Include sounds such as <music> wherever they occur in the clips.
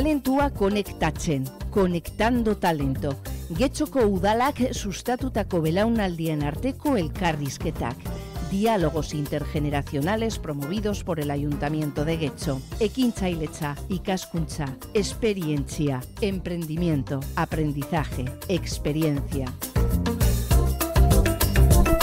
Talentua konektatzen, Conectando talento. Getxoko udalak en Arteco, el elkarrizketak. Diálogos intergeneracionales promovidos por el Ayuntamiento de Equincha lecha y Cascuncha. Experiencia. emprendimiento, aprendizaje, experiencia.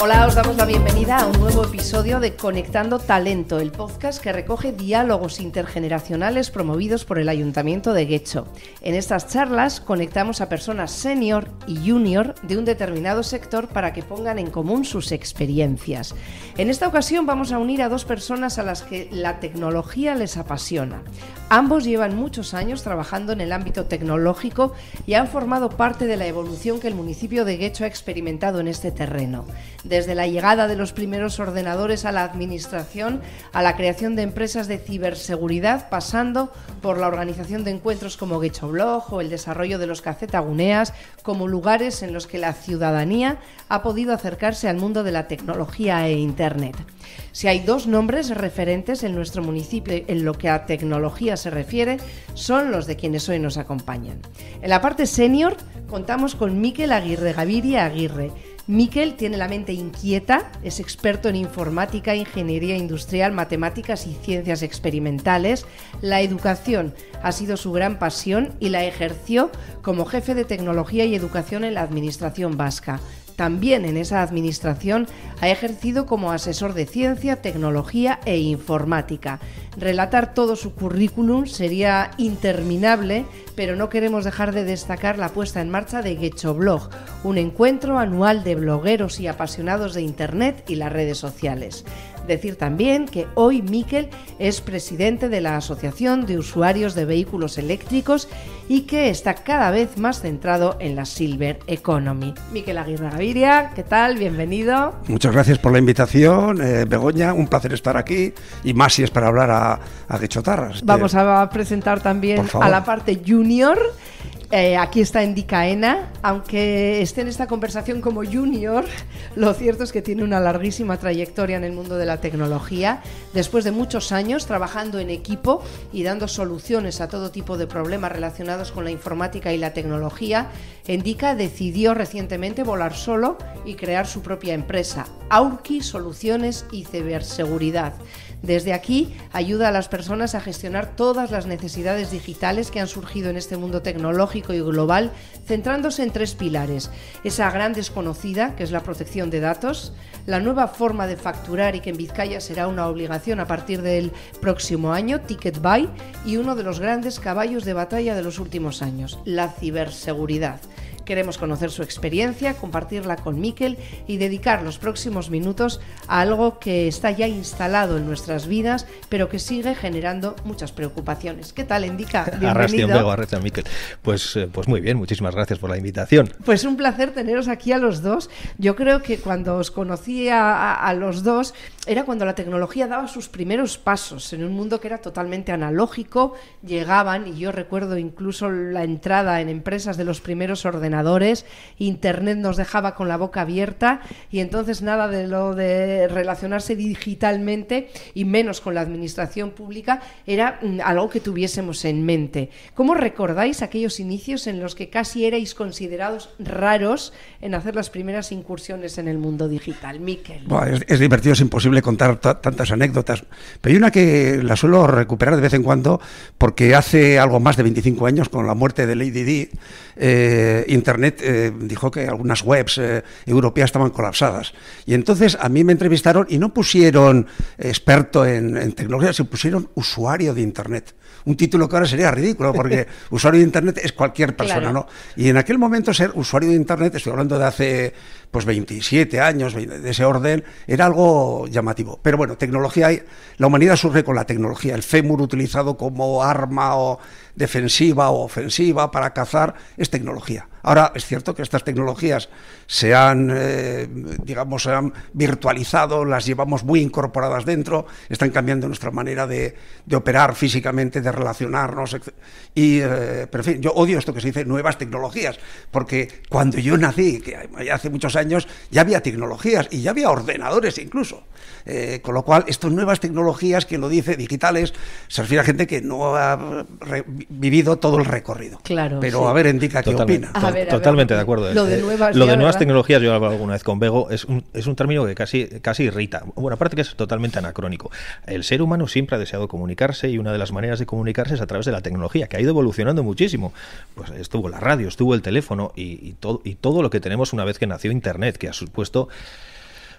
Hola, os damos la bienvenida a un nuevo episodio de Conectando Talento, el podcast que recoge diálogos intergeneracionales promovidos por el Ayuntamiento de Guecho. En estas charlas conectamos a personas senior y junior de un determinado sector para que pongan en común sus experiencias. En esta ocasión vamos a unir a dos personas a las que la tecnología les apasiona. Ambos llevan muchos años trabajando en el ámbito tecnológico y han formado parte de la evolución que el municipio de Guecho ha experimentado en este terreno, desde la llegada de los primeros ordenadores a la administración, a la creación de empresas de ciberseguridad, pasando por la organización de encuentros como Guecho Blog o el desarrollo de los cacetaguneas como lugares en los que la ciudadanía ha podido acercarse al mundo de la tecnología e Internet. Si hay dos nombres referentes en nuestro municipio en lo que a tecnología se refiere, son los de quienes hoy nos acompañan. En la parte senior contamos con Miquel Aguirre Gaviria Aguirre. Miquel tiene la mente inquieta, es experto en informática, ingeniería industrial, matemáticas y ciencias experimentales. La educación ha sido su gran pasión y la ejerció como jefe de tecnología y educación en la Administración vasca también en esa administración ha ejercido como asesor de ciencia, tecnología e informática. Relatar todo su currículum sería interminable, pero no queremos dejar de destacar la puesta en marcha de Gechoblog, un encuentro anual de blogueros y apasionados de Internet y las redes sociales. Decir también que hoy Miquel es presidente de la Asociación de Usuarios de Vehículos Eléctricos y que está cada vez más centrado en la Silver Economy. Miquel Aguirre Gaviria, ¿qué tal? Bienvenido. Muchas gracias por la invitación, eh, Begoña. Un placer estar aquí y más si es para hablar a, a Vamos a presentar también a la parte junior eh, aquí está Indicaena, Ena, Aunque esté en esta conversación como junior, <laughs> lo cierto es que tiene una larguísima trayectoria en el mundo de la tecnología. Después de muchos años trabajando en equipo y dando soluciones a todo tipo de problemas relacionados con la informática y la tecnología, Indica decidió recientemente volar solo y crear su propia empresa, Aurki Soluciones y Ciberseguridad. Desde aquí ayuda a las personas a gestionar todas las necesidades digitales que han surgido en este mundo tecnológico y global, centrándose en tres pilares. Esa gran desconocida, que es la protección de datos, la nueva forma de facturar y que en Vizcaya será una obligación a partir del próximo año, Ticket Buy, y uno de los grandes caballos de batalla de los últimos años, la ciberseguridad. Queremos conocer su experiencia, compartirla con Miquel y dedicar los próximos minutos a algo que está ya instalado en nuestras vidas, pero que sigue generando muchas preocupaciones. ¿Qué tal, Indica? <laughs> Bienvenido. Miquel. Pues, eh, pues muy bien, muchísimas gracias por la invitación. Pues un placer teneros aquí a los dos. Yo creo que cuando os conocí a los dos era cuando la tecnología daba sus primeros pasos en un mundo que era totalmente analógico. Llegaban, y yo recuerdo incluso la entrada en empresas de los primeros ordenadores Internet nos dejaba con la boca abierta y entonces nada de lo de relacionarse digitalmente y menos con la administración pública era mm, algo que tuviésemos en mente. ¿Cómo recordáis aquellos inicios en los que casi erais considerados raros en hacer las primeras incursiones en el mundo digital? Miquel. es, divertido, es imposible contar tantas anécdotas, pero hay una que la suelo recuperar de vez en cuando porque hace algo más de 25 años, con la muerte de Lady Di, eh, Internet eh, dijo que algunas webs eh, europeas estaban colapsadas. Y entonces a mí me entrevistaron y no pusieron experto en, tecnología, se pusieron usuario de Internet. Un título que ahora sería ridículo, porque <laughs> usuario de Internet es cualquier persona, ¿no? Y en aquel momento ser usuario de Internet, estoy hablando de hace pues 27 años, de ese orden, era algo llamativo. Pero bueno, tecnología, la humanidad surge con la tecnología, el fémur utilizado como arma o defensiva o ofensiva para cazar es tecnología. Ahora es cierto que estas tecnologías se han, eh, digamos, se han virtualizado, las llevamos muy incorporadas dentro, están cambiando nuestra manera de, operar físicamente, de relacionarnos. Y, eh, pero en fin, yo odio esto que se dice nuevas tecnologías, porque cuando yo nací, que hace muchos años, ya había tecnologías y ya había ordenadores incluso. Eh, con lo cual, estas nuevas tecnologías, quien lo dice, digitales, se refiere a gente que no ha vivido todo el recorrido. Claro. Pero a ver, indica qué opina. totalmente de acuerdo. Eh, lo de nuevas, ¿eh? tecnologías, yo he alguna vez con Bego, es un, es un término que casi, casi irrita. Bueno, aparte que es totalmente anacrónico. El ser humano siempre ha deseado comunicarse y una de las maneras de comunicarse es a través de la tecnología, que ha ido evolucionando muchísimo. Pues estuvo la radio, estuvo el teléfono y, todo, y todo lo que tenemos una vez que nació Internet, que ha supuesto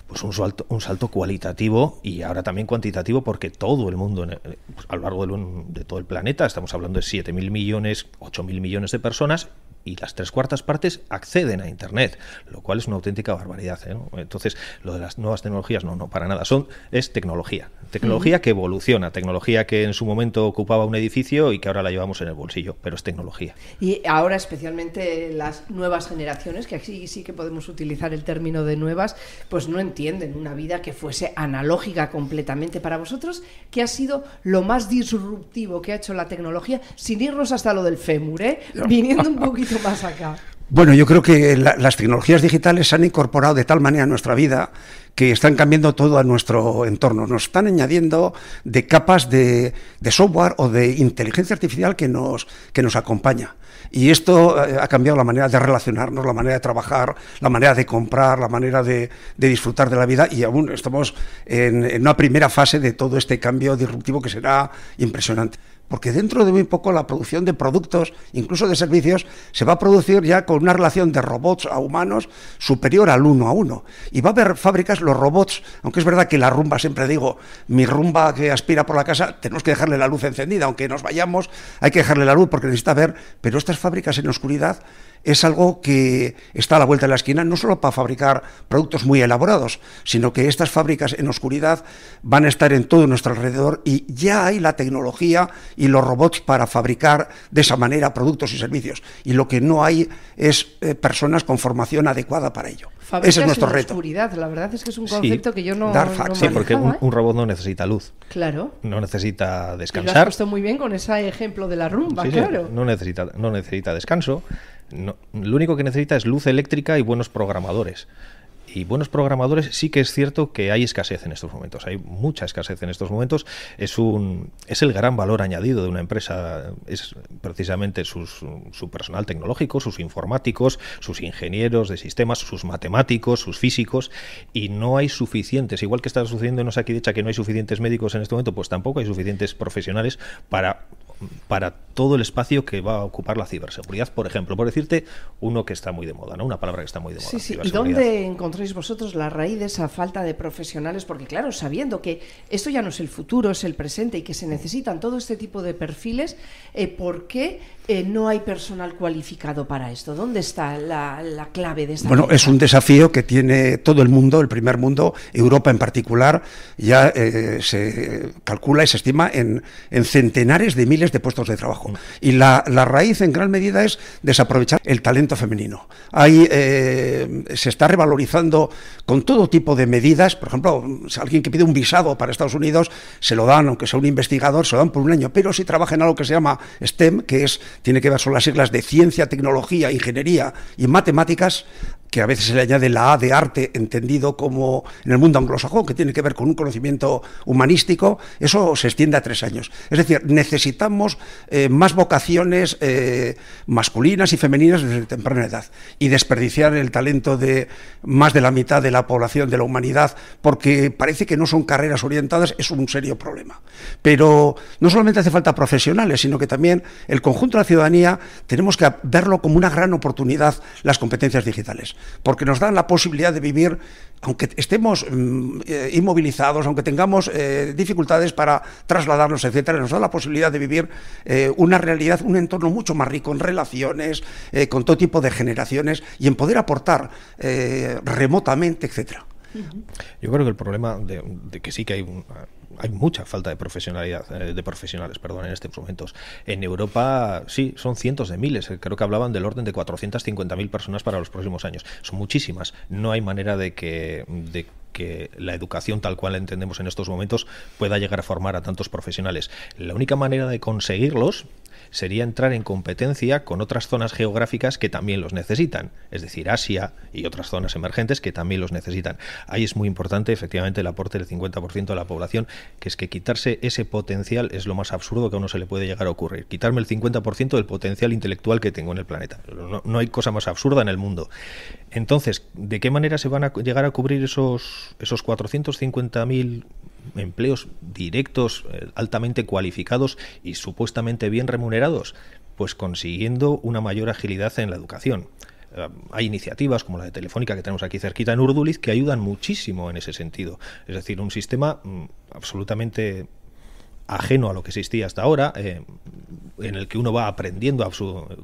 pues un salto, un salto cualitativo y ahora también cuantitativo porque todo el mundo, pues, a lo largo de, todo el planeta, estamos hablando de 7.000 millones, 8.000 millones de personas y las tres cuartas partes acceden a Internet, lo cual es una auténtica barbaridad. ¿eh? Entonces, lo de las nuevas tecnologías, no, no, para nada, son es tecnología. Tecnología que evoluciona, tecnología que en su momento ocupaba un edificio y que ahora la llevamos en el bolsillo, pero es tecnología. Y ahora especialmente las nuevas generaciones, que aquí sí que podemos utilizar el término de nuevas, pues no entiendo en una vida que fuese analógica completamente. Para vosotros, ¿qué ha sido lo más disruptivo que ha hecho la tecnología sin irnos hasta lo del fémur, ¿eh? viniendo un poquito más acá? Bueno, yo creo que las tecnologías digitales se han incorporado de tal manera a nuestra vida que están cambiando todo a nuestro entorno. Nos están añadiendo de capas de, de software o de inteligencia artificial que nos, que nos acompaña. Y esto eh, ha cambiado la manera de relacionarnos, la manera de trabajar, la manera de comprar, la manera de, disfrutar de la vida y aún estamos en una primera fase de todo este cambio disruptivo que será impresionante porque dentro de muy poco la producción de productos, incluso de servicios, se va a producir ya con una relación de robots a humanos superior al uno a uno. Y va a haber fábricas, los robots, aunque es verdad que la rumba, siempre digo, mi rumba que aspira por la casa, tenemos que dejarle la luz encendida, aunque nos vayamos, hay que dejarle la luz porque necesita ver, pero estas fábricas en oscuridad es algo que está a la vuelta de la esquina, no solo para fabricar productos muy elaborados, sino que estas fábricas en oscuridad van a estar en todo nuestro alrededor y ya hay la tecnología y los robots para fabricar de esa manera productos y servicios. Y lo que no hay es eh, personas con formación adecuada para ello. Ese es nuestro en reto. Oscuridad. La verdad es que es un concepto que yo no. sí, porque ¿eh? un, robot no necesita luz. Claro. No necesita descansar. muy bien con ese ejemplo de la rumba, claro. No necesita, no necesita descanso lo único que necesita es luz eléctrica y buenos programadores. Y buenos programadores sí que es cierto que hay escasez en estos momentos, hay mucha escasez en estos momentos. Es, un, es el gran valor añadido de una empresa, es precisamente su personal tecnológico, sus informáticos, sus ingenieros de sistemas, sus matemáticos, sus físicos, y no hay suficientes, igual que está sucediendo en Osakidecha que no hay suficientes médicos en este momento, pues tampoco hay suficientes profesionales para para todo el espacio que va a ocupar la ciberseguridad, por ejemplo, por decirte uno que está muy de moda, ¿no? Una palabra que está muy de moda. Sí, sí. ¿Y dónde encontráis vosotros la raíz de esa falta de profesionales? Porque claro, sabiendo que esto ya no es el futuro, es el presente y que se necesitan todo este tipo de perfiles, eh, ¿por qué eh, no hay personal cualificado para esto. ¿Dónde está la, clave de esta? Bueno, es un desafío que tiene todo el mundo, el primer mundo, Europa en particular, ya eh, se calcula y se estima en, centenares de miles de puestos de trabajo. Mm. Y la, raíz en gran medida es desaprovechar el talento femenino. Hay, eh, se está revalorizando con todo tipo de medidas, por ejemplo, alguien que pide un visado para Estados Unidos, se lo dan, aunque sea un investigador, se lo dan por un año, pero si trabaja en algo que se llama STEM, que es tiene que ver son las siglas de ciencia, tecnología, ingeniería y matemáticas, que a veces se le añade la A de arte, entendido como en el mundo anglosajón, que tiene que ver con un conocimiento humanístico, eso se extiende a tres años. Es decir, necesitamos eh, más vocaciones eh, masculinas y femeninas desde temprana edad y desperdiciar el talento de más de la mitad de la población de la humanidad, porque parece que no son carreras orientadas, es un serio problema. Pero no solamente hace falta profesionales, sino que también el conjunto de la ciudadanía tenemos que verlo como una gran oportunidad las competencias digitales porque nos dan la posibilidad de vivir, aunque estemos mm, eh, inmovilizados, aunque tengamos eh, dificultades para trasladarnos, etcétera, nos da la posibilidad de vivir eh, una realidad, un entorno mucho más rico en relaciones, con todo tipo de generaciones y en poder aportar remotamente, etcétera. Yo creo que el problema de que sí que hay un, hay mucha falta de profesionalidad, eh, de profesionales, perdón, en estos momentos. En Europa, sí, son cientos de miles, eh, creo que hablaban del orden de 450.000 personas para los próximos años. Son muchísimas. No hay manera de que, de que la educación tal cual la entendemos en estos momentos pueda llegar a formar a tantos profesionales. La única manera de conseguirlos sería entrar en competencia con otras zonas geográficas que también los necesitan, es decir, Asia y otras zonas emergentes que también los necesitan. Ahí es muy importante, efectivamente, el aporte del 50% de la población, que es que quitarse ese potencial es lo más absurdo que a uno se le puede llegar a ocurrir. Quitarme el 50% del potencial intelectual que tengo en el planeta. No, hay cosa más absurda en el mundo. Entonces, ¿de qué manera se van a llegar a cubrir esos, esos 450.000 empleos directos, eh, altamente cualificados y supuestamente bien remunerados? Pues consiguiendo una mayor agilidad en la educación eh, hay iniciativas como la de Telefónica que tenemos aquí cerquita en Urduliz que ayudan muchísimo en ese sentido. Es decir, un sistema mm, absolutamente ajeno a lo que existía hasta ahora, eh, en el que uno va aprendiendo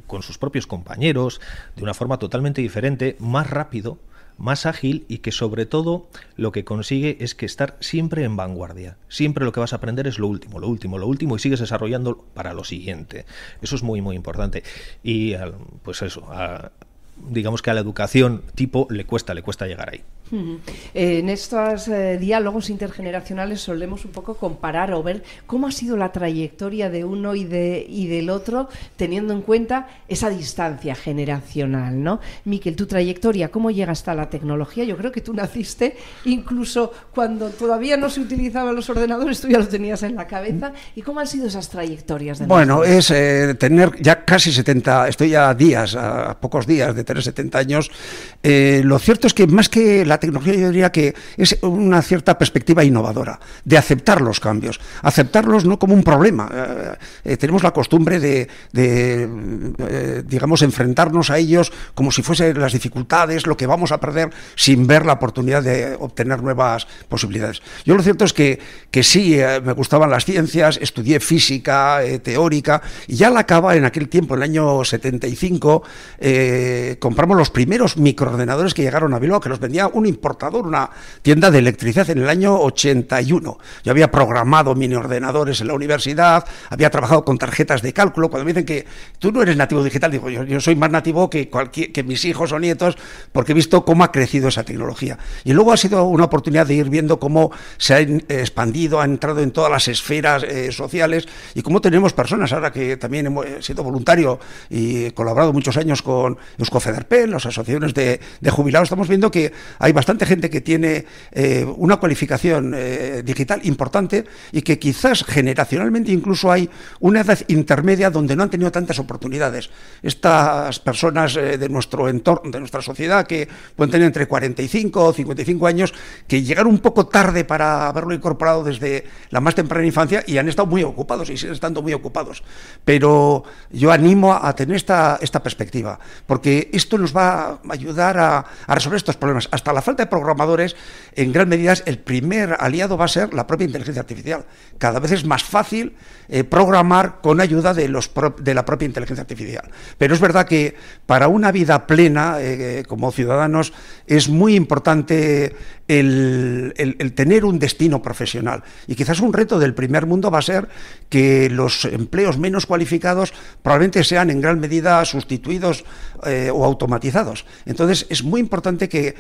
con sus propios compañeros de una forma totalmente diferente, más rápido más ágil y que sobre todo lo que consigue es que estar siempre en vanguardia. Siempre lo que vas a aprender es lo último, lo último, lo último y sigues desarrollando para lo siguiente. Eso es muy, muy importante. Y pues eso, digamos que a la educación tipo le cuesta, le cuesta llegar ahí. Eh, en estos eh, diálogos intergeneracionales solemos un poco comparar o ver cómo ha sido la trayectoria de uno y, de, y del otro teniendo en cuenta esa distancia generacional, ¿no? Miquel, tu trayectoria, ¿cómo llega hasta la tecnología? Yo creo que tú naciste incluso cuando todavía no se utilizaban los ordenadores, tú ya los tenías en la cabeza. ¿Y cómo han sido esas trayectorias? De bueno, es eh, tener ya casi 70, estoy a días, a, pocos días de tener 70 años. lo cierto es que más que la la tecnología yo diría que es una cierta perspectiva innovadora de aceptar los cambios, aceptarlos no como un problema. Eh, eh, tenemos la costumbre de, eh, digamos, enfrentarnos a ellos como si fuesen las dificultades, lo que vamos a perder, sin ver la oportunidad de obtener nuevas posibilidades. Yo lo cierto es que, que sí, me gustaban las ciencias, estudié física teórica, y ya la acaba en aquel tiempo, en el año 75, compramos los primeros microordenadores que llegaron a Bilbao, que los vendía un importador, una tienda de electricidad en el año 81. Yo había programado mini ordenadores en la universidad, había trabajado con tarjetas de cálculo. Cuando me dicen que tú no eres nativo digital, digo yo, soy más nativo que, cualquier, que mis hijos o nietos porque he visto cómo ha crecido esa tecnología. Y luego ha sido una oportunidad de ir viendo cómo se ha expandido, ha entrado en todas las esferas eh, sociales y cómo tenemos personas ahora que también he sido voluntario y colaborado muchos años con Euskofederpen, las asociaciones de jubilados, estamos viendo que hay bastante gente que tiene eh, una cualificación eh, digital importante y que quizás generacionalmente incluso hay una edad intermedia donde no han tenido tantas oportunidades. Estas personas eh, de nuestro entorno, de nuestra sociedad, que pueden tener entre 45 o 55 años, que llegaron un poco tarde para haberlo incorporado desde la más temprana infancia y han estado muy ocupados y siguen estando muy ocupados. Pero yo animo a tener esta, esta perspectiva, porque esto nos va a ayudar a, a resolver estos problemas. Hasta la falta de programadores, en gran medida el primer aliado va a ser la propia inteligencia artificial. Cada vez es más fácil eh, programar con ayuda de, los de la propia inteligencia artificial. Pero es verdad que para una vida plena eh, eh, como ciudadanos es muy importante el, tener un destino profesional. Y quizás un reto del primer mundo va a ser que los empleos menos cualificados probablemente sean en gran medida sustituidos eh, o automatizados. Entonces es muy importante que,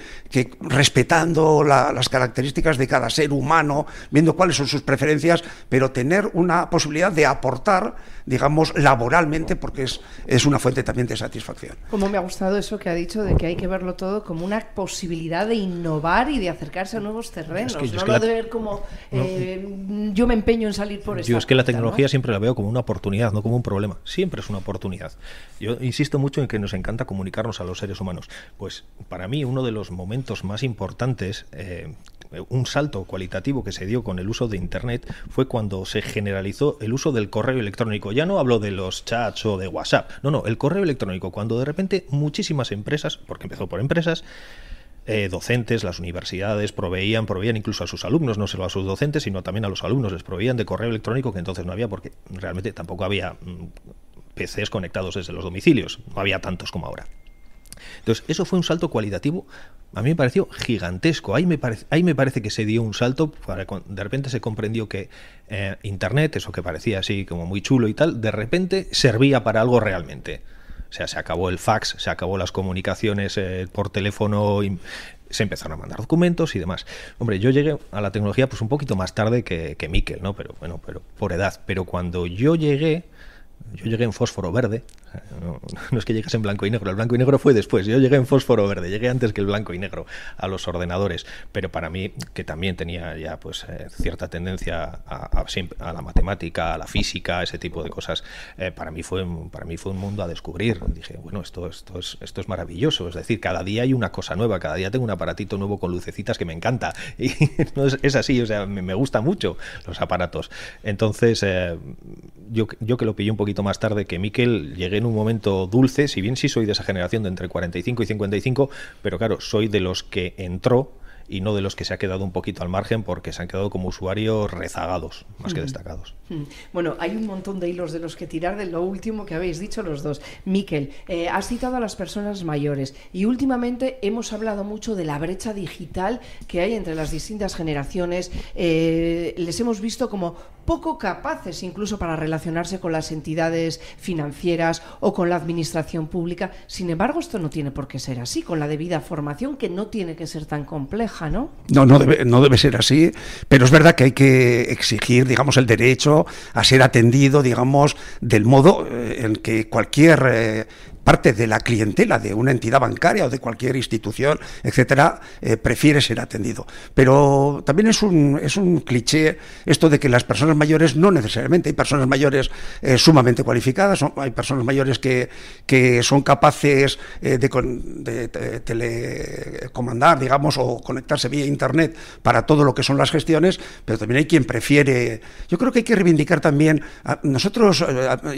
respetando las características de cada ser humano, viendo cuáles son sus preferencias, pero tener una posibilidad de aportar, digamos, laboralmente, porque es, es una fuente también de satisfacción. Como me ha gustado eso que ha dicho de que hay que verlo todo como una posibilidad de innovar y de acercarse a nuevos terrenos, no lo ver como eh, yo me empeño en salir por eso. Yo es que la tecnología siempre la veo como una oportunidad, no como un problema, siempre es una oportunidad. Yo insisto mucho en que nos encanta comunicarnos a los seres humanos. Pues para mí uno de los momentos más importantes eh, un salto cualitativo que se dio con el uso de Internet fue cuando se generalizó el uso del correo electrónico. Ya no hablo de los chats o de WhatsApp, no, no, el correo electrónico, cuando de repente muchísimas empresas, porque empezó por empresas, eh, docentes, las universidades proveían, proveían incluso a sus alumnos, no solo a sus docentes, sino también a los alumnos, les proveían de correo electrónico que entonces no había porque realmente tampoco había mm, PCs conectados desde los domicilios, no había tantos como ahora. Entonces, eso fue un salto cualitativo, a mí me pareció gigantesco. Ahí me, parece, ahí me parece que se dio un salto, para, de repente se comprendió que eh, Internet, eso que parecía así como muy chulo y tal, de repente servía para algo realmente o sea, se acabó el fax, se acabó las comunicaciones eh, por teléfono, y se empezaron a mandar documentos y demás. Hombre, yo llegué a la tecnología pues un poquito más tarde que, que Miquel, ¿no? Pero bueno, pero por edad. Pero cuando yo llegué, yo llegué en fósforo verde. No, es que llegas en blanco y negro. El blanco y negro fue después. Yo llegué en fósforo verde. Llegué antes que el blanco y negro a los ordenadores. Pero para mí, que también tenía ya pues eh, cierta tendencia a, a, la matemática, a la física, ese tipo de cosas, eh, para mí fue para mí fue un mundo a descubrir. Dije, bueno, esto, esto es esto es maravilloso. Es decir, cada día hay una cosa nueva. Cada día tengo un aparatito nuevo con lucecitas que me encanta. <laughs> Y es, así. O sea, me, me, gusta mucho los aparatos. Entonces, eh, yo, yo que lo pillé un poco poquito más tarde que Miquel, llegué en un momento dulce, si bien sí soy de esa generación de entre 45 y 55, pero claro, soy de los que entró y no de los que se ha quedado un poquito al margen porque se han quedado como usuarios rezagados, más que destacados. Bueno, hay un montón de hilos de los que tirar de lo último que habéis dicho los dos. Miquel, eh, has citado a las personas mayores y últimamente hemos hablado mucho de la brecha digital que hay entre las distintas generaciones. Eh, les hemos visto como poco capaces incluso para relacionarse con las entidades financieras o con la administración pública. Sin embargo, esto no tiene por qué ser así, con la debida formación que no tiene que ser tan compleja. ¿no? No, no debe, no debe ser así, pero es verdad que hay que exigir, digamos, el derecho a ser atendido, digamos, del modo eh, en que cualquier eh, parte de la clientela de una entidad bancaria o de cualquier institución, etcétera, eh, prefiere ser atendido. Pero también es un, es un cliché esto de que las personas mayores no necesariamente, hay personas mayores eh, sumamente cualificadas, hay personas mayores que, que son capaces eh, de, telecomandar, digamos, o conectarse vía Internet para todo lo que son las gestiones, pero también hay quien prefiere. Yo creo que hay que reivindicar también, nosotros,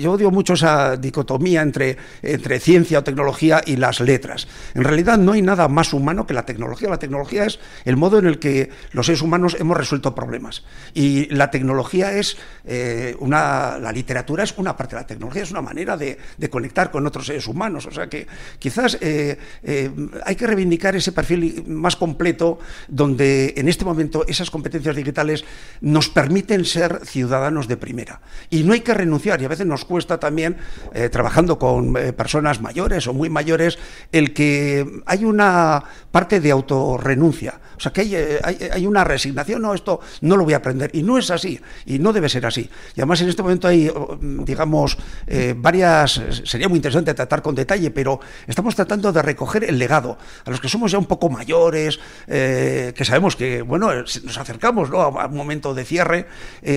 yo odio mucho esa dicotomía entre, entre ciencia o tecnología y las letras. En realidad no hay nada más humano que la tecnología. La tecnología es el modo en el que los seres humanos hemos resuelto problemas. Y la tecnología es eh, una, la literatura es una parte de la tecnología, es una manera de, conectar con otros seres humanos. O sea que quizás eh, eh, hay que reivindicar ese perfil más completo donde en este momento esas competencias digitales nos permiten ser ciudadanos de primera. Y no hay que renunciar, y a veces nos cuesta también, trabajando con personas mayores o muy mayores, el que hay una parte de autorrenuncia. O sea, que eh, hay, una resignación, no, esto no lo voy a aprender. Y no es así, y no debe ser así. Y además en este momento hay, oh, digamos, eh, varias, sería muy interesante tratar con detalle, pero estamos tratando de recoger el legado. A los que somos ya un poco mayores, eh, que sabemos que, bueno, nos acercamos a un momento de cierre,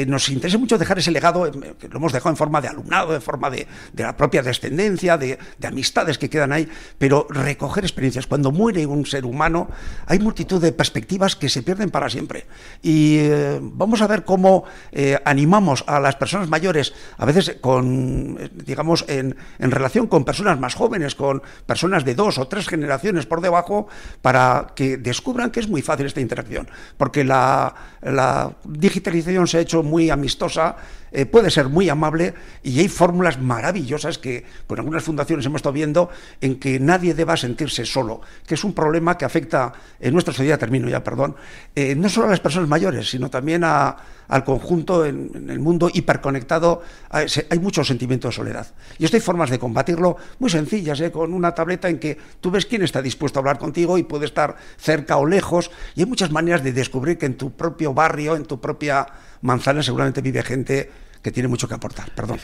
nos interesa mucho dejar ese legado, que lo hemos dejado en forma de alumnado, en forma de, de la propia descendencia, de, de amistades que quedan ahí, pero recoger experiencias. Cuando muere un ser humano, hay multitud de perspectivas que se pierden para siempre. Y eh, vamos a ver cómo eh, animamos a las personas mayores, a veces con, eh, digamos, en, relación con personas más jóvenes, con personas de dos o tres generaciones por debajo, para que descubran que es muy fácil esta interacción. Porque la, la digitalización se ha hecho muy amistosa eh, puede ser muy amable y hay fórmulas maravillosas que con algunas fundaciones hemos estado viendo en que nadie deba sentirse solo, que es un problema que afecta en eh, nuestra sociedad, termino ya, perdón, eh, no solo a las personas mayores, sino también al conjunto en, el mundo hiperconectado. Hay, muchos sentimientos de soledad. Y esto hay formas de combatirlo muy sencillas, con una tableta en que tú ves quién está dispuesto a hablar contigo y puede estar cerca o lejos. Y hay muchas maneras de descubrir que en tu propio barrio, en tu propia Manzana seguramente vive gente que tiene mucho que aportar. Perdón.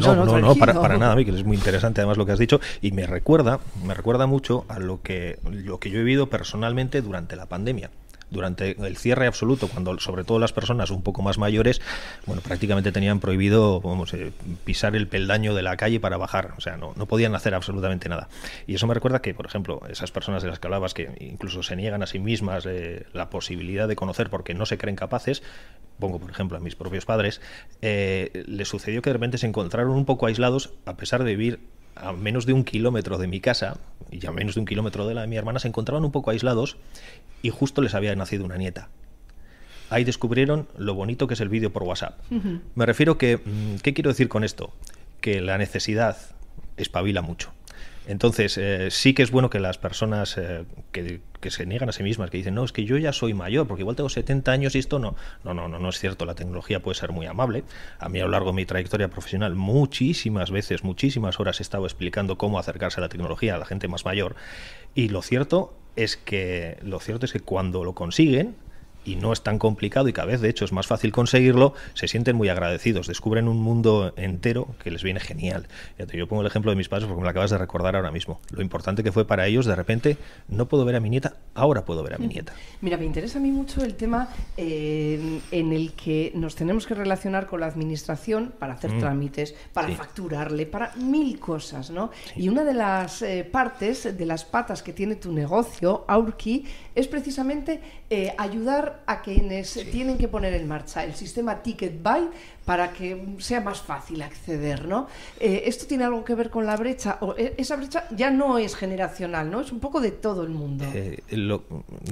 No, no, no, para, para, nada, Miquel, es muy interesante además lo que has dicho y me recuerda, me recuerda mucho a lo que, lo que yo he vivido personalmente durante la pandemia durante el cierre absoluto, cuando sobre todo las personas un poco más mayores, bueno, prácticamente tenían prohibido eh, pisar el peldaño de la calle para bajar, o sea, no, no podían hacer absolutamente nada. Y eso me recuerda que, por ejemplo, esas personas de las que hablabas que incluso se niegan a sí mismas eh, la posibilidad de conocer porque no se creen capaces, pongo por ejemplo a mis propios padres, eh, les sucedió que de repente se encontraron un poco aislados, a pesar de vivir a menos de un kilómetro de mi casa y a menos de un kilómetro de la de mi hermana, se encontraban un poco aislados y justo les había nacido una nieta. Ahí descubrieron lo bonito que es el vídeo por WhatsApp. Me refiero que, mm, ¿qué quiero decir con esto? Que la necesidad espabila mucho. Entonces, eh, sí que es bueno que las personas eh, que, se niegan a sí mismas, que dicen, no, es que yo ya soy mayor, porque igual tengo 70 años y esto no. No, no, no, no es cierto. La tecnología puede ser muy amable. A mí, a lo largo de mi trayectoria profesional, muchísimas veces, muchísimas horas he estado explicando cómo acercarse a la tecnología a la gente más mayor. Y lo cierto es que, lo cierto es que cuando lo consiguen, y no es tan complicado y cada vez de hecho es más fácil conseguirlo, se sienten muy agradecidos, descubren un mundo entero que les viene genial. Yo pongo el ejemplo de mis padres porque me lo acabas de recordar ahora mismo. Lo importante que fue para ellos, de repente, no puedo ver a mi nieta, ahora puedo ver a mi mm. nieta. Mira, me interesa a mí mucho el tema eh, en el que nos tenemos que relacionar con la administración para hacer mm. trámites, para facturarle, para mil cosas, ¿no? Y una de las eh, partes, de las patas que tiene tu negocio, Aurki, es precisamente eh, ayudar a quienes tienen que poner en marcha el sistema Ticket para que sea más fácil acceder, ¿no? Eh, esto tiene algo que ver con la brecha, o eh, esa brecha ya no es generacional, ¿no? Es un poco de todo el mundo. Eh,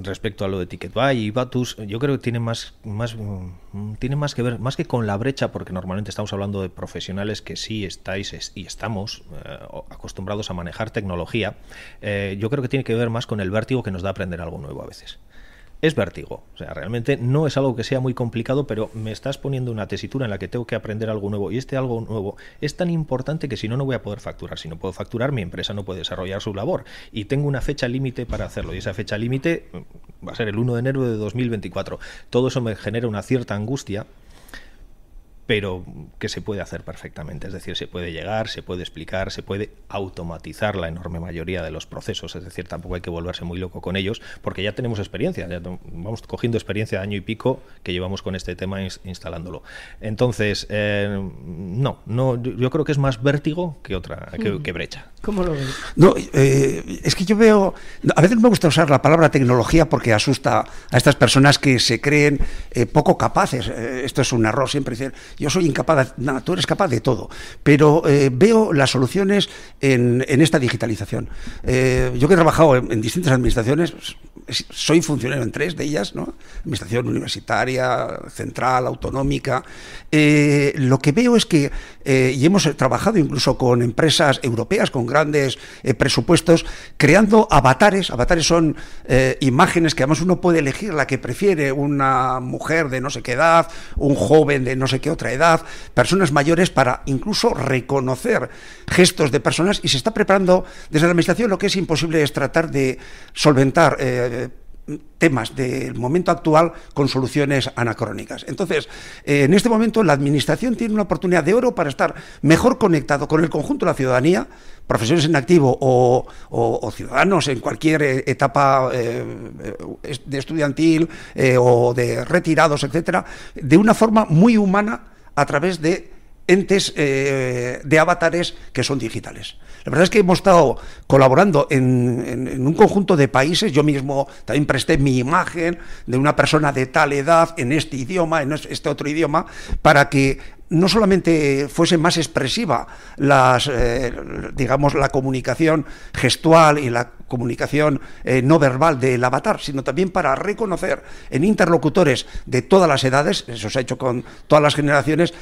respecto a lo de Ticket y Batus, yo creo que tiene más, más, mm, tiene más que ver, más que con la brecha, porque normalmente estamos hablando de profesionales que sí estáis y estamos acostumbrados a manejar tecnología, yo creo que tiene que ver más con el vértigo que nos da aprender algo nuevo a veces es vértigo. O sea, realmente no es algo que sea muy complicado, pero me estás poniendo una tesitura en la que tengo que aprender algo nuevo. Y este algo nuevo es tan importante que si no, no voy a poder facturar. Si no puedo facturar, mi empresa no puede desarrollar su labor. Y tengo una fecha límite para hacerlo. Y esa fecha límite mm, va a ser el 1 de enero de 2024. Todo eso me genera una cierta angustia pero que se puede hacer perfectamente. Es decir, se puede llegar, se puede explicar, se puede automatizar la enorme mayoría de los procesos. Es decir, tampoco hay que volverse muy loco con ellos, porque ya tenemos experiencia, vamos cogiendo experiencia de año y pico que llevamos con este tema instalándolo. Entonces, eh, no, no, yo creo que es más vértigo que otra, que, mm. brecha. ¿Cómo lo ves? No, eh, es que yo veo, a veces me gusta usar la palabra tecnología porque asusta a estas personas que se creen eh, poco capaces. esto es un error siempre decir yo soy incapaz, nada, tú eres capaz de todo, pero eh, veo las soluciones en, esta digitalización. Eh, yo que he trabajado en, distintas administraciones, pues, soy funcionario en tres de ellas, Administración universitaria, central, autonómica. Eh, lo que veo es que, y hemos trabajado incluso con empresas europeas, con grandes presupuestos, creando avatares. Avatares son imágenes que además uno puede elegir la que prefiere, una mujer de no sé qué edad, un joven de no sé qué otra edad, personas mayores, para incluso reconocer gestos de personas y se está preparando desde la Administración lo que es imposible es tratar de solventar. Eh, temas del momento actual con soluciones anacrónicas. Entonces, eh, en este momento la Administración tiene una oportunidad de oro para estar mejor conectado con el conjunto de la ciudadanía, profesiones en activo o, ciudadanos en cualquier eh, etapa de estudiantil o de retirados, etcétera, de una forma muy humana a través de entes eh, de avatares que son digitales. La verdad es que hemos estado colaborando en, en, un conjunto de países. Yo mismo también presté mi imagen de una persona de tal edad en este idioma, en este otro idioma, para que no solamente fuese más expresiva las, eh, digamos, la comunicación gestual y la comunicación eh, no verbal del avatar, sino también para reconocer en interlocutores de todas las edades, eso se ha hecho con todas las generaciones,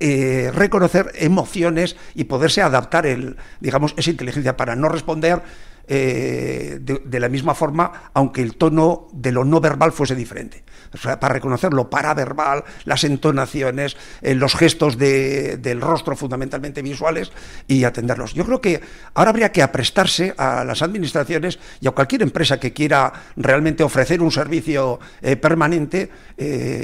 eh, reconocer emociones y poderse adaptar el, digamos, esa inteligencia para no responder eh, de, la misma forma, aunque el tono de lo no verbal fuese diferente. O sea, para reconocer lo paraverbal, las entonaciones, eh, los gestos del rostro fundamentalmente visuales y atenderlos. Yo creo que ahora habría que aprestarse a las administraciones y a cualquier empresa que quiera realmente ofrecer un servicio eh, permanente,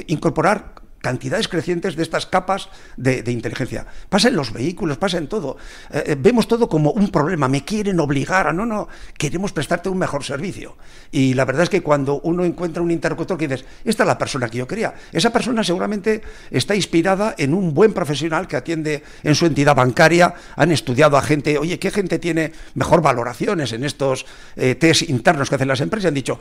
incorporar cantidades crecientes de estas capas de, inteligencia. Pasa en los vehículos, pasa en todo. Eh, eh, vemos todo como un problema, me quieren obligar a, no, no, queremos prestarte un mejor servicio. Y la verdad es que cuando uno encuentra un interlocutor que dices, esta es la persona que yo quería, esa persona seguramente está inspirada en un buen profesional que atiende en su entidad bancaria, han estudiado a gente, oye, ¿qué gente tiene mejor valoraciones en estos eh, test internos que hacen las empresas? Han dicho,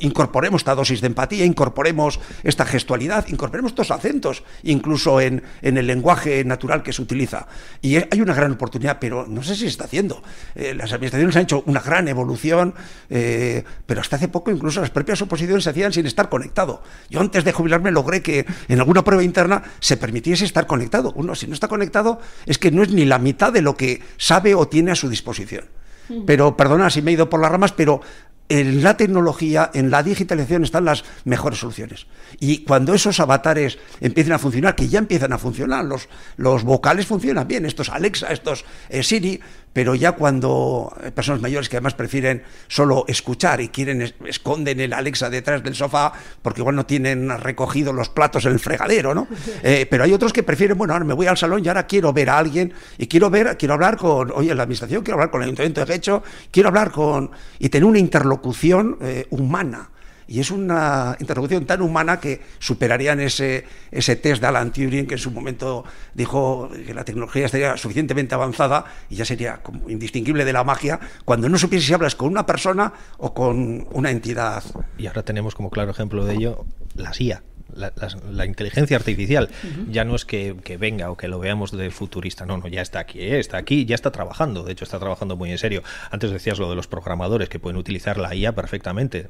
incorporemos esta dosis de empatía, incorporemos esta gestualidad, incorporemos acentos, incluso en, el lenguaje natural que se utiliza. Y hay una gran oportunidad, pero no sé si se está haciendo. Eh, las administraciones han hecho una gran evolución, eh, pero hasta hace poco incluso las propias oposiciones se hacían sin estar conectado. Yo antes de jubilarme logré que en alguna prueba interna se permitiese estar conectado. Uno, si no está conectado, es que no es ni la mitad de lo que sabe o tiene a su disposición. Mm. Pero perdona si me he ido por las ramas, pero en la tecnología, en la digitalización están las mejores soluciones. Y cuando esos avatares empiecen a funcionar, que ya empiezan a funcionar, los, los vocales funcionan bien, estos Alexa, estos eh, Siri, pero ya cuando eh, personas mayores que además prefieren solo escuchar y quieren esconden el Alexa detrás del sofá porque igual no tienen recogido los platos en el fregadero, ¿no? <laughs> Eh, pero hay otros que prefieren, bueno, ahora me voy al salón y ahora quiero ver a alguien y quiero ver, quiero hablar con, oye, la administración, quiero hablar con el ayuntamiento de Hecho, quiero hablar con y tener una interlocución eh, humana. Y es una interrogación tan humana que superarían ese, ese test de Alan Turing que en su momento dijo que la tecnología estaría suficientemente avanzada y ya sería indistinguible de la magia cuando no supiese si hablas con una persona o con una entidad. Y ahora tenemos como claro ejemplo de ello la CIA la, inteligencia artificial ya no es que, venga o que lo veamos de futurista, no, no, ya está aquí, eh, está aquí, ya está trabajando, de hecho está trabajando muy en serio. Antes decías lo de los programadores que pueden utilizar la IA perfectamente,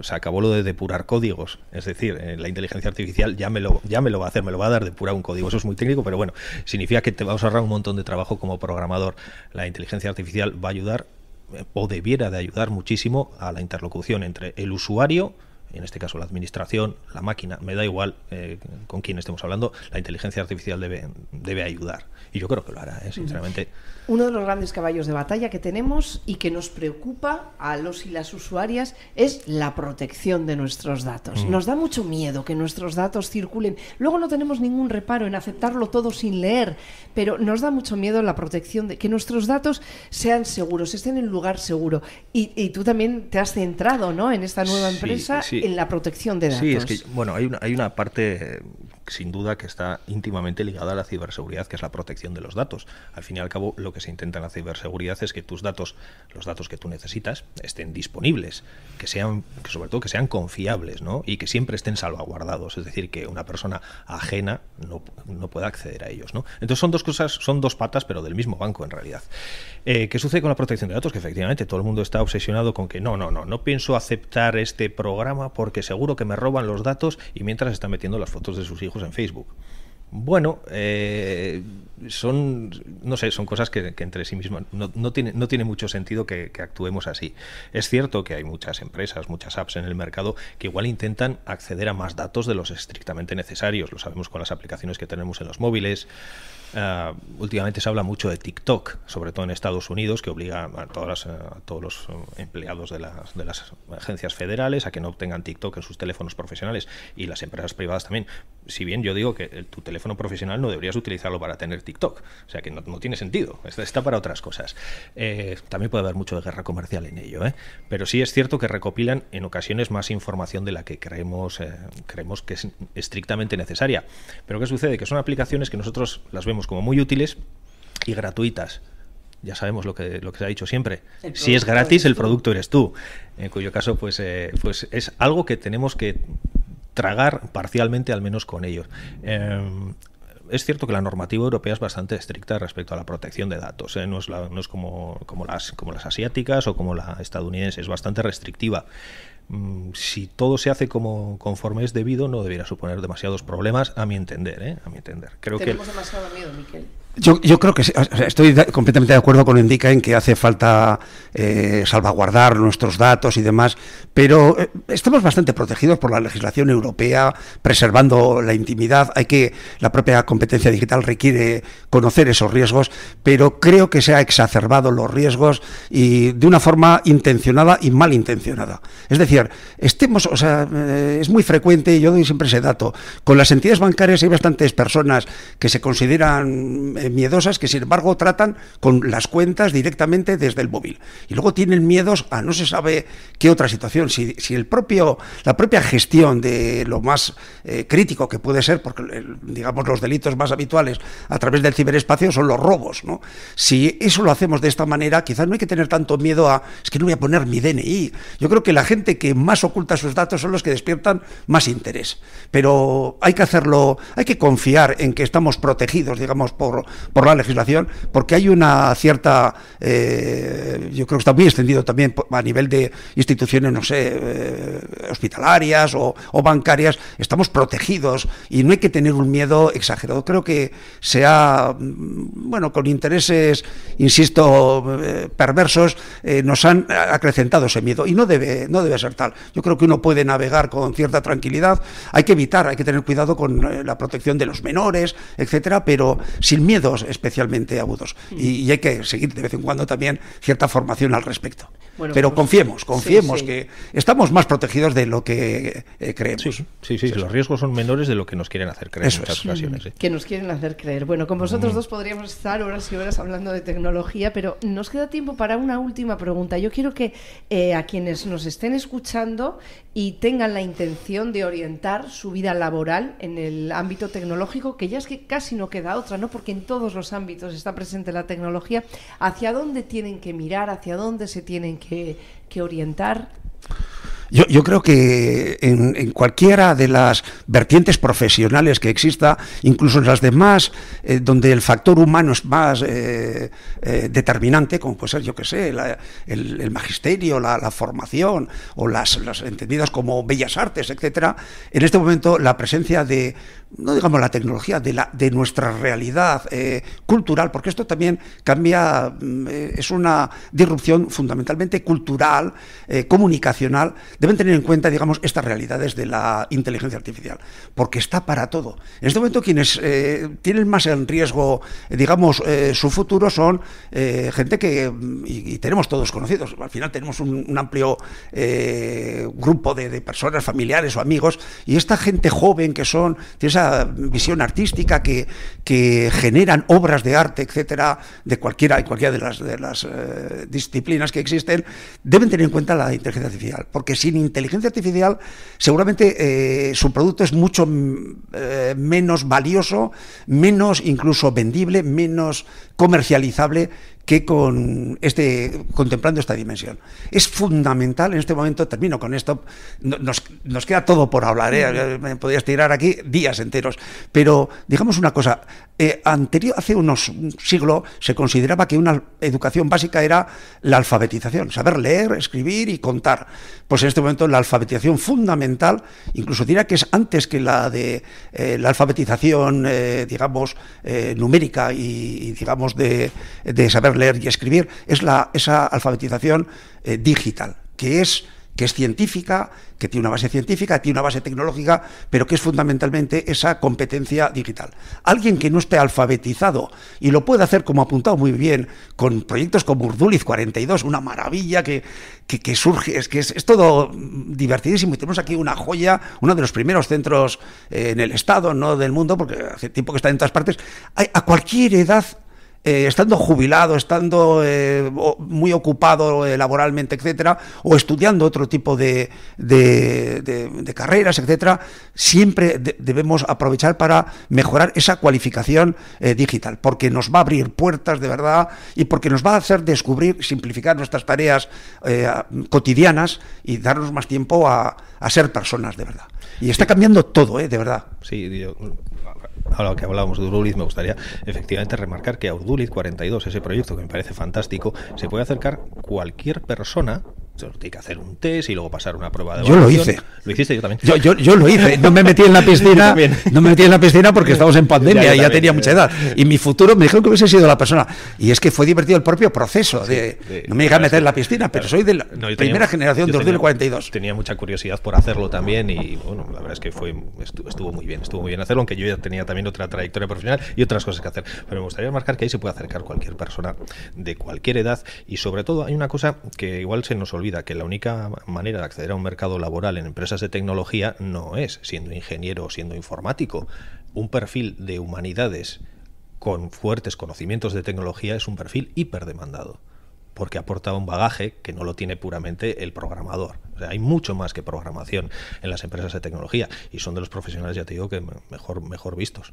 se acabó lo de depurar códigos, es decir, eh, la inteligencia artificial ya me lo, ya me lo va a hacer, me lo va a dar depurar un código, eso es muy técnico, pero bueno, significa que te vas a ahorrar un montón de trabajo como programador. La inteligencia artificial va a ayudar eh, o debiera de ayudar muchísimo a la interlocución entre el usuario en este caso la administración, la máquina, me da igual eh, con quién estemos hablando, la inteligencia artificial debe, debe ayudar. Y yo creo que lo hará, ¿eh? sinceramente. Uno de los grandes caballos de batalla que tenemos y que nos preocupa a los y las usuarias es la protección de nuestros datos. Mm. Nos da mucho miedo que nuestros datos circulen. Luego no tenemos ningún reparo en aceptarlo todo sin leer, pero nos da mucho miedo la protección de que nuestros datos sean seguros, estén en un lugar seguro. Y, tú también te has centrado ¿no? en esta nueva empresa. Sí en la protección de datos. Sí, es que, bueno, hay una, hay una parte sin duda que está íntimamente ligada a la ciberseguridad, que es la protección de los datos. Al fin y al cabo, lo que se intenta en la ciberseguridad es que tus datos, los datos que tú necesitas, estén disponibles, que sean, sobre todo que sean confiables, Y que siempre estén salvaguardados, es decir, que una persona ajena no, no pueda acceder a ellos, ¿no? Entonces son dos cosas, son dos patas, pero del mismo banco en realidad. Eh, ¿Qué sucede con la protección de datos? Que efectivamente todo el mundo está obsesionado con que no, no, no, no pienso aceptar este programa porque seguro que me roban los datos y mientras están metiendo las fotos de sus hijos en Facebook. Bueno, eh, son, no sé, son cosas que, entre sí mismas no, tiene, no tiene mucho sentido que, actuemos así. Es cierto que hay muchas empresas, muchas apps en el mercado que igual intentan acceder a más datos de los estrictamente necesarios. Lo sabemos con las aplicaciones que tenemos en los móviles. Ah, últimamente se habla mucho de TikTok, sobre todo en Estados Unidos, que obliga a, todas eh, todos los eh, empleados de las, de las agencias federales a que no obtengan TikTok en sus teléfonos profesionales y las empresas privadas también si bien yo digo que tu teléfono profesional no deberías utilizarlo para tener TikTok, o sea que no, tiene sentido, está, para otras cosas. Eh, también puede haber mucho de guerra comercial en ello, ¿eh? pero sí es cierto que recopilan en ocasiones más información de la que creemos, eh, creemos que es estrictamente necesaria. Pero ¿qué sucede? Que son aplicaciones que nosotros las vemos como muy útiles y gratuitas ya sabemos lo que, lo que se ha dicho siempre. Si es gratis, el producto eres tú. En cuyo caso, pues, eh, pues es algo que tenemos que tragar parcialmente al menos con ellos. Em, es cierto que la normativa europea es bastante estricta respecto a la protección de datos, ¿eh? no es, como, las, como las asiáticas o como la estadounidense, es bastante restrictiva. Mm, si todo se hace como conforme es debido, no debería suponer demasiados problemas, a mi entender. ¿eh? A mi entender. Creo Tenemos demasiado miedo, Miquel. Yo, creo que estoy completamente de acuerdo con Indica en que hace falta eh, salvaguardar nuestros datos y demás, pero eh, estamos bastante protegidos por la legislación europea, preservando la intimidad. Hay que la propia competencia digital requiere conocer esos riesgos, pero creo que se ha exacerbado los riesgos y de una forma intencionada y malintencionada. Es decir, estemos, o sea, eh, es muy frecuente, y yo doy siempre ese dato, con las entidades bancarias hay bastantes personas que se consideran eh, miedosas que sin embargo tratan con las cuentas directamente desde el móvil. Y luego tienen miedos a no se sabe qué otra situación. Si, el propio, la propia gestión de lo más eh, crítico que puede ser, porque digamos los delitos más habituales a través del ciberespacio son los robos, ¿no? Si eso lo hacemos de esta manera, quizás no hay que tener tanto miedo a es que no voy a poner mi DNI. Yo creo que la gente que más oculta sus datos son los que despiertan más interés. Pero hay que hacerlo, hay que confiar en que estamos protegidos, digamos, por, por la legislación, porque hay una cierta, eh, yo creo que está muy extendido también a nivel de instituciones, no sé, eh, hospitalarias o, bancarias, estamos protegidos y no hay que tener un miedo exagerado. Creo que sea, mm, bueno, con intereses, insisto, eh, perversos, nos han acrecentado ese miedo y no debe, no debe ser tal. Yo creo que uno puede navegar con cierta tranquilidad, hay que evitar, hay que tener cuidado con la protección de los menores, etcétera, pero sin miedo especialmente agudos. y hay que seguir de vez en cuando también cierta formación al respecto. Pero pues, confiemos, confiemos que estamos más protegidos de lo que eh, eh, creemos. Sí, sí, los riesgos son menores de lo que nos quieren hacer creer en muchas ocasiones. ¿eh? Que nos quieren hacer creer. Bueno, con vosotros mm. dos podríamos estar horas y horas hablando de tecnología, pero nos queda tiempo para una última pregunta. Yo quiero que a quienes nos estén escuchando y tengan la intención de orientar su vida laboral en el ámbito tecnológico, que ya es que casi no queda otra, ¿no? Porque en todos los ámbitos está presente la tecnología. ¿Hacia dónde tienen que mirar? ¿Hacia dónde se tienen que que, orientar? Yo, creo que en, cualquiera de las vertientes profesionales que exista, incluso en las demás, eh, donde el factor humano es más eh, eh, determinante, como puede ser, yo qué sé, el, magisterio, la, formación o las, las entendidas como bellas artes, etcétera, en este momento la presencia de no digamos la tecnología, de, la, de nuestra realidad eh, cultural, porque esto también cambia, mm, eh, es una disrupción fundamentalmente cultural, eh, comunicacional, deben tener en cuenta, digamos, estas realidades de la inteligencia artificial, porque está para todo. En este momento quienes tienen más en riesgo, digamos, su futuro son gente que, mm, y, tenemos todos conocidos, al final tenemos un, amplio grupo de, personas, familiares o amigos, y esta gente joven que son, visión artística que, que generan obras de arte, etcétera, de cualquiera, cualquiera de las, de las eh, disciplinas que existen, deben tener en cuenta la inteligencia artificial, porque sin inteligencia artificial seguramente eh, su producto es mucho mm, eh, menos valioso, menos incluso vendible, menos comercializable que con este, contemplando esta dimensión. Es fundamental en este momento, termino con esto, nos, queda todo por hablar, ¿eh? me podrías tirar aquí días enteros, pero digamos una cosa, eh, anterior, hace unos siglos se consideraba que una educación básica era la alfabetización, saber leer, escribir y contar. Pues en este momento la alfabetización fundamental, incluso diría que es antes que la de eh, la alfabetización, digamos, numérica y, digamos, de, de saber leer y escribir, es la, esa alfabetización eh, digital, que es, que es científica, que tiene una base científica, tiene una base tecnológica, pero que es fundamentalmente esa competencia digital. Alguien que no esté alfabetizado y lo puede hacer, como ha apuntado muy bien, con proyectos como Urduliz 42, una maravilla que, que, surge, es que es, es, todo divertidísimo. Y tenemos aquí una joya, uno de los primeros centros eh, en el Estado, no del mundo, porque hace tiempo que está en todas partes. A cualquier edad eh, estando jubilado, estando eh, muy ocupado eh, laboralmente, etcétera, o estudiando otro tipo de, carreras, etcétera, siempre debemos aprovechar para mejorar esa cualificación digital, porque nos va a abrir puertas de verdad y porque nos va a hacer descubrir, simplificar nuestras tareas cotidianas y darnos más tiempo a, ser personas de verdad. Y está cambiando todo, de verdad. Sí, yo ahora que hablábamos de Urduliz, me gustaría efectivamente remarcar que a Urduliz 42, ese proyecto que me parece fantástico, se puede acercar cualquier persona tiene que hacer un test y luego pasar una prueba de Yo lo hice. Lo hiciste yo también. Yo, yo, yo lo hice. No me metí en la <laughs> piscina. no me metí en la piscina porque <laughs> estábamos en pandemia y ya tenía mucha edad. Y mi futuro me dijeron que hubiese sido la persona. Y es que fue divertido el propio proceso. de, no me llegué a meter en la piscina, pero soy de la primera generación generación 2042. Tenía, tenía, mucha curiosidad por hacerlo también y bueno, la verdad es que fue estuvo, muy bien, estuvo muy bien hacerlo, aunque yo ya tenía también otra trayectoria profesional y otras cosas que hacer. Pero me gustaría marcar que ahí se puede acercar cualquier persona de cualquier edad y sobre todo hay una cosa que igual se nos olvida que la única manera de acceder a un mercado laboral en empresas de tecnología no es siendo ingeniero o siendo informático. Un perfil de humanidades con fuertes conocimientos de tecnología es un perfil hiperdemandado porque aporta un bagaje que no lo tiene puramente el programador. hay mucho más que programación en las empresas de tecnología y son de los profesionales, ya te digo, que mejor, mejor vistos.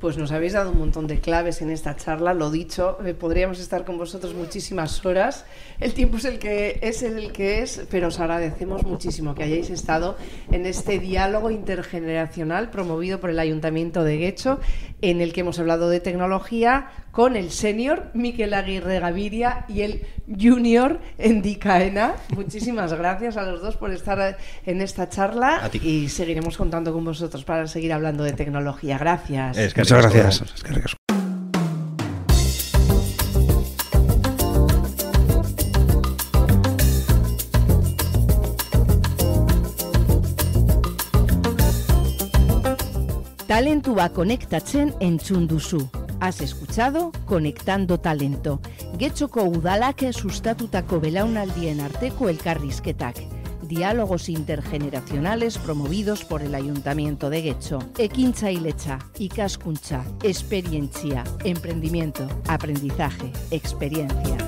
Pues nos habéis dado un montón de claves en esta charla, lo dicho, eh, podríamos estar con vosotros muchísimas horas. El tiempo es el que es el que es, pero os agradecemos muchísimo que hayáis estado en este diálogo intergeneracional promovido por el Ayuntamiento de Guecho, en el que hemos hablado de tecnología con el senior Miquel Aguirre Gaviria y el junior Endicaena. Muchísimas gracias a los dos por estar en esta charla y seguiremos contando con vosotros para seguir hablando de tecnología. Gracias. Muchas gracias. Talentua conecta chen en konektatzen Has escuchado Conectando Talento, getxoko udalak en Arteco, El Carrisquetac. diálogos intergeneracionales promovidos por el Ayuntamiento de Gecho. Equincha y lecha, Cascuncha. experiencia, emprendimiento, aprendizaje, experiencia.